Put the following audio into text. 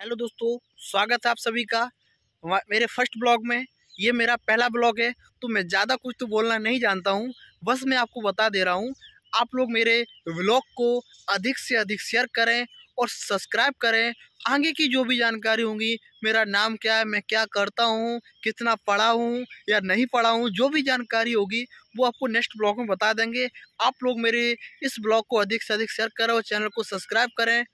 hello दोस्तों स्वागत है आप सभी का मेरे फर्स्ट ब्लॉग में ये मेरा पहला ब्लॉग है तो मैं ज़्यादा कुछ तो बोलना नहीं जानता हूँ बस मैं आपको बता दे रहा हूँ आप लोग मेरे ब्लॉग को अधिक से अधिक शेयर करें और सब्सक्राइब करें आगे की जो भी जानकारी होगी मेरा नाम क्या है मैं क्या करता हूँ कितना पढ़ा हूँ या नहीं पढ़ा हूँ जो भी जानकारी होगी वो आपको नेक्स्ट ब्लॉग में बता देंगे आप लोग मेरे इस ब्लॉग को अधिक से अधिक शेयर करें और चैनल को सब्सक्राइब करें